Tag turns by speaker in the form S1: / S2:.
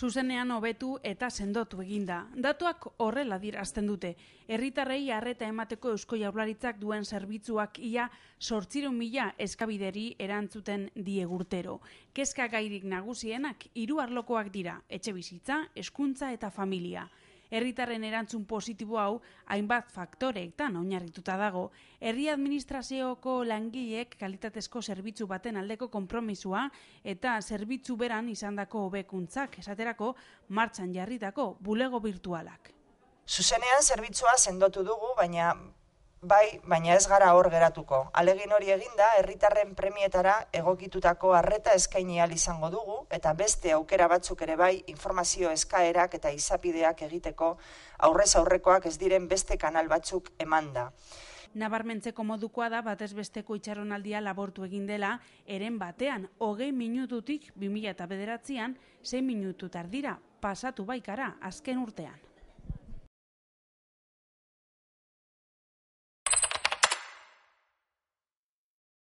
S1: zuzenean hobetu eta sendotu eginda. Datuak horrela dirazten dute. Herritarrei harreta emateko eusko jaularitzak duen zerbitzuak ia sortziru mila eskabideri erantzuten diegurtero. Keska gairik nagusienak hiru arlokoak dira, etxe bizitza, eskuntza eta familia herritarren erantzun positibo hau hainbat faktoreetan oinarrituta dago, herri administrazioko langileek kalitatezko zerbitzu baten aldeko konpromisua eta zerbitzu beran izandako hobekuntzak
S2: esaterako martxan jarritako bulego virtualak. Zuzenean zerbitzua sendotu dugu, baina Bai, baina ez gara hor geratuko. Alegin hori eginda, herritarren premietara egokitutako arreta eskaini izango dugu, eta beste aukera batzuk ere bai informazio eskaerak eta izapideak egiteko aurrez aurrekoak ez diren beste kanal batzuk emanda.
S1: Nabarmentzeko modukoa da batez besteko itxaronaldia labortu egin dela, eren batean, hogei minututik 2000 an 6 minutu tardira, pasatu baikara azken urtean.